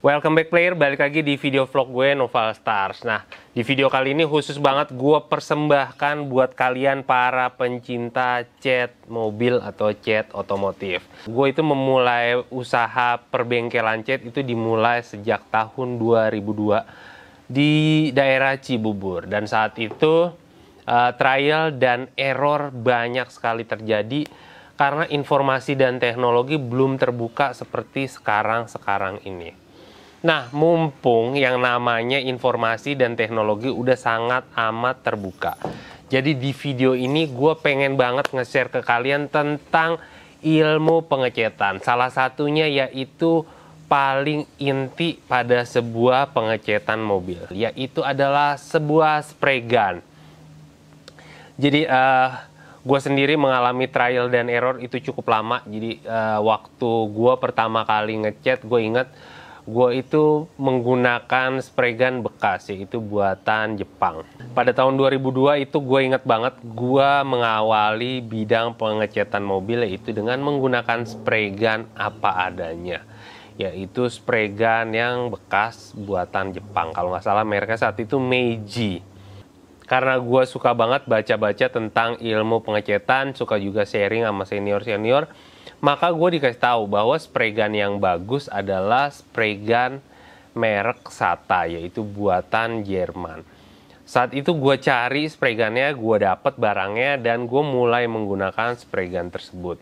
Welcome back player, balik lagi di video vlog gue Noval Stars. Nah, di video kali ini khusus banget gue persembahkan buat kalian para pencinta cat mobil atau cat otomotif. Gue itu memulai usaha perbengkelan cat itu dimulai sejak tahun 2002 di daerah Cibubur dan saat itu uh, trial dan error banyak sekali terjadi karena informasi dan teknologi belum terbuka seperti sekarang-sekarang ini. Nah, mumpung yang namanya informasi dan teknologi udah sangat amat terbuka. Jadi di video ini gue pengen banget nge-share ke kalian tentang ilmu pengecetan. Salah satunya yaitu paling inti pada sebuah pengecetan mobil, yaitu adalah sebuah spray gun. Jadi uh, eh, gue sendiri mengalami trial dan error itu cukup lama. Jadi uh, waktu gue pertama kali ngecat, gue inget gue itu menggunakan spray gun bekas yaitu buatan Jepang. Pada tahun 2002 itu gue ingat banget gue mengawali bidang pengecetan mobil yaitu dengan menggunakan spray gun apa adanya yaitu spray gun yang bekas buatan Jepang kalau nggak salah mereka saat itu Meiji karena gue suka banget baca-baca tentang ilmu pengecetan suka juga sharing sama senior-senior maka gue dikasih tahu bahwa spray gun yang bagus adalah spray gun merek Sata yaitu buatan Jerman. Saat itu gue cari spray gunnya, gue dapet barangnya dan gue mulai menggunakan spray gun tersebut.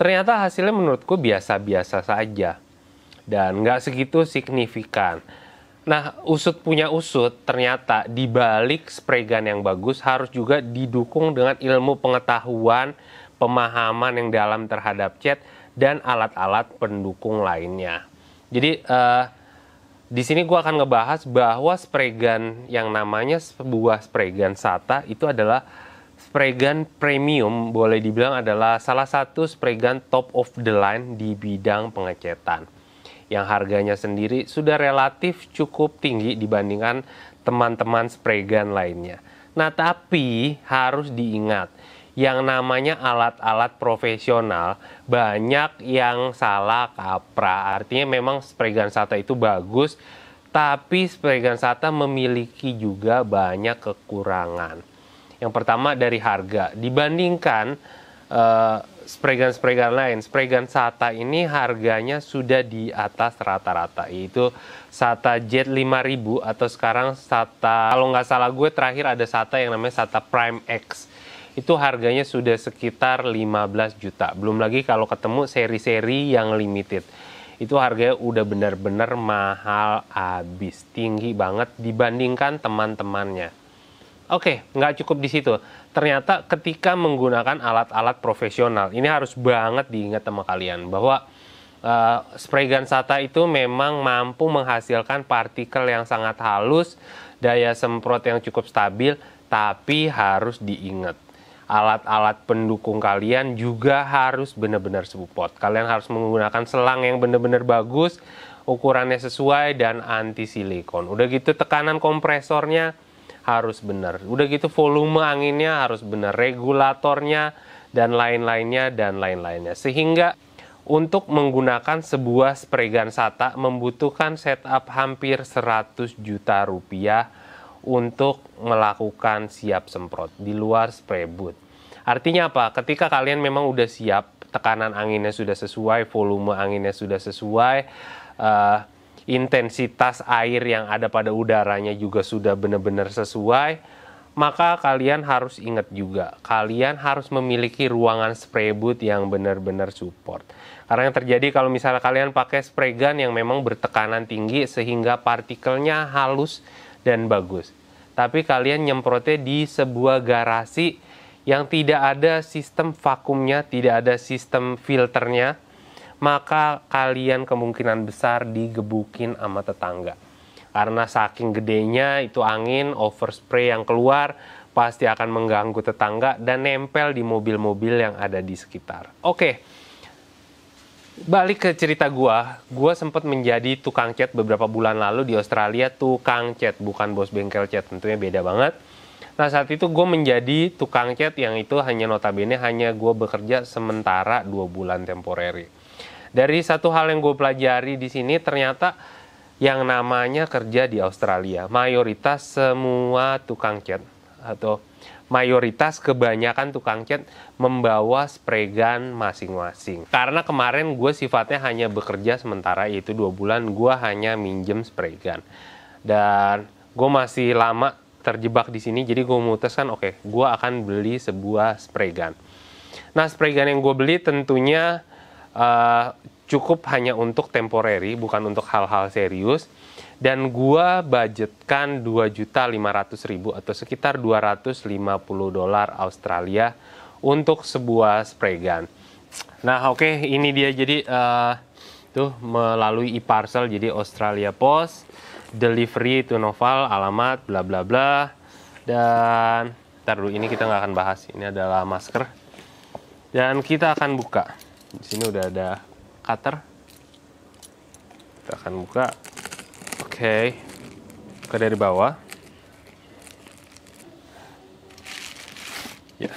Ternyata hasilnya menurutku biasa-biasa saja dan nggak segitu signifikan. Nah, usut punya usut, ternyata di balik spray gun yang bagus harus juga didukung dengan ilmu pengetahuan pemahaman yang dalam terhadap chat dan alat-alat pendukung lainnya. Jadi uh, di sini gue akan ngebahas bahwa spray gun yang namanya sebuah spray gun SATA itu adalah spray gun premium boleh dibilang adalah salah satu spray gun top of the line di bidang pengecetan yang harganya sendiri sudah relatif cukup tinggi dibandingkan teman-teman spray gun lainnya. Nah tapi harus diingat yang namanya alat-alat profesional banyak yang salah kaprah. Artinya memang spray sata itu bagus, tapi spray sata memiliki juga banyak kekurangan. Yang pertama dari harga. Dibandingkan uh, spray gun spray gun lain, spray gun Sata ini harganya sudah di atas rata-rata yaitu Sata Jet 5000 atau sekarang Sata kalau nggak salah gue terakhir ada Sata yang namanya Sata Prime X itu harganya sudah sekitar 15 juta. Belum lagi kalau ketemu seri-seri yang limited. Itu harganya udah benar-benar mahal habis, tinggi banget dibandingkan teman-temannya. Oke, nggak cukup di situ. Ternyata ketika menggunakan alat-alat profesional, ini harus banget diingat sama kalian bahwa uh, spray sata itu memang mampu menghasilkan partikel yang sangat halus, daya semprot yang cukup stabil, tapi harus diingat alat-alat pendukung kalian juga harus benar-benar support. Kalian harus menggunakan selang yang benar-benar bagus, ukurannya sesuai dan anti silikon. Udah gitu tekanan kompresornya harus benar. Udah gitu volume anginnya harus benar, regulatornya dan lain-lainnya dan lain-lainnya. Sehingga untuk menggunakan sebuah spray gun SATA membutuhkan setup hampir 100 juta rupiah untuk melakukan siap semprot di luar spray booth. Artinya apa? Ketika kalian memang sudah siap, tekanan anginnya sudah sesuai, volume anginnya sudah sesuai, uh, intensitas air yang ada pada udaranya juga sudah benar-benar sesuai, maka kalian harus ingat juga, kalian harus memiliki ruangan spray booth yang benar-benar support. Karena yang terjadi kalau misalnya kalian pakai spray gun yang memang bertekanan tinggi sehingga partikelnya halus dan bagus. Tapi kalian nyemprotnya di sebuah garasi yang tidak ada sistem vakumnya, tidak ada sistem filternya, maka kalian kemungkinan besar digebukin sama tetangga. Karena saking gedenya itu angin overspray yang keluar pasti akan mengganggu tetangga dan nempel di mobil-mobil yang ada di sekitar. Oke. Okay balik ke cerita gua, gua sempat menjadi tukang cat beberapa bulan lalu di Australia, tukang cat bukan bos bengkel cat, tentunya beda banget. Nah saat itu gue menjadi tukang cat yang itu hanya notabene hanya gue bekerja sementara dua bulan temporary. Dari satu hal yang gue pelajari di sini ternyata yang namanya kerja di Australia mayoritas semua tukang cat atau mayoritas kebanyakan tukang cat membawa spray gun masing-masing. Karena kemarin gue sifatnya hanya bekerja sementara yaitu dua bulan gue hanya minjem spray gun. Dan gue masih lama terjebak di sini jadi gue memutuskan oke okay, gue akan beli sebuah spray gun. Nah spray gun yang gue beli tentunya uh, cukup hanya untuk temporary bukan untuk hal-hal serius dan gua budgetkan ribu atau sekitar 250 dolar Australia untuk sebuah spray gun. Nah, oke okay, ini dia jadi uh, tuh melalui e-parcel jadi Australia Post delivery to Noval alamat bla bla bla dan ntar dulu ini kita nggak akan bahas ini adalah masker dan kita akan buka di sini udah ada cutter kita akan buka Oke. Okay. Ke dari bawah. Ya.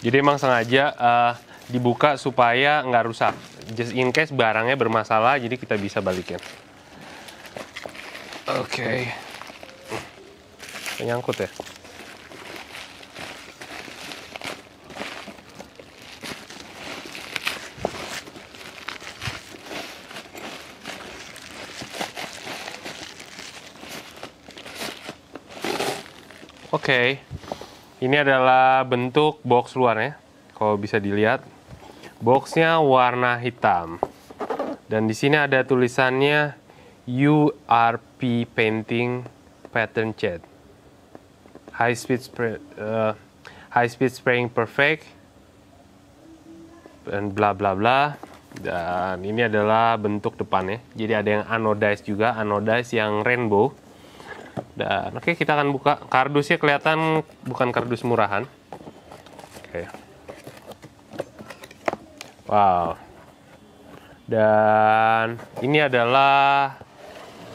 Jadi emang sengaja uh, dibuka supaya nggak rusak. Just in case barangnya bermasalah, jadi kita bisa balikin. Oke. Okay. Penyangkut ya? Oke, okay. ini adalah bentuk box luarnya. Kalau bisa dilihat, boxnya warna hitam. Dan di sini ada tulisannya URP Painting Pattern Chat. High speed spray, uh, high speed spraying perfect. Dan bla bla bla. Dan ini adalah bentuk depannya. Jadi ada yang anodized juga, anodized yang rainbow dan oke okay, kita akan buka kardusnya kelihatan bukan kardus murahan. Oke. Okay. Wow. Dan ini adalah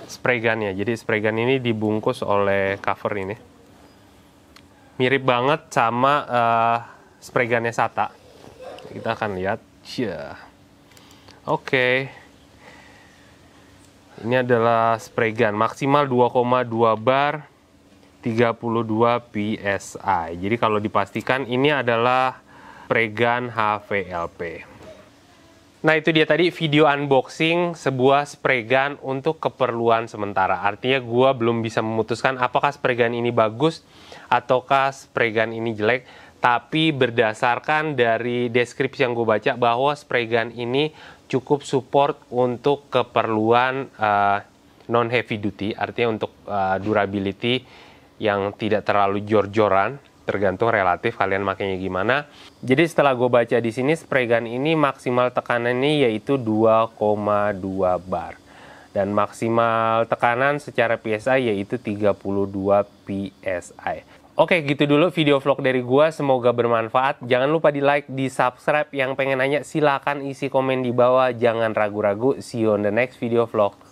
spray ya. Jadi spray gun ini dibungkus oleh cover ini. Mirip banget sama uh, spray gunnya Sata. Kita akan lihat. Yeah. Oke. Okay. Ini adalah spray gun maksimal 2,2 bar 32 psi. Jadi kalau dipastikan ini adalah spray gun HVLP. Nah itu dia tadi video unboxing sebuah spray gun untuk keperluan sementara. Artinya gue belum bisa memutuskan apakah spray gun ini bagus ataukah spray gun ini jelek. Tapi berdasarkan dari deskripsi yang gue baca bahwa spray gun ini cukup support untuk keperluan uh, non heavy duty, artinya untuk uh, durability yang tidak terlalu jor-joran, tergantung relatif kalian makanya gimana. Jadi setelah gue baca di sini spray gun ini maksimal tekanan ini yaitu 2,2 bar dan maksimal tekanan secara PSI yaitu 32 PSI. Oke, gitu dulu video vlog dari gua. Semoga bermanfaat. Jangan lupa di like, di subscribe. Yang pengen nanya silakan isi komen di bawah. Jangan ragu-ragu. See you on the next video vlog.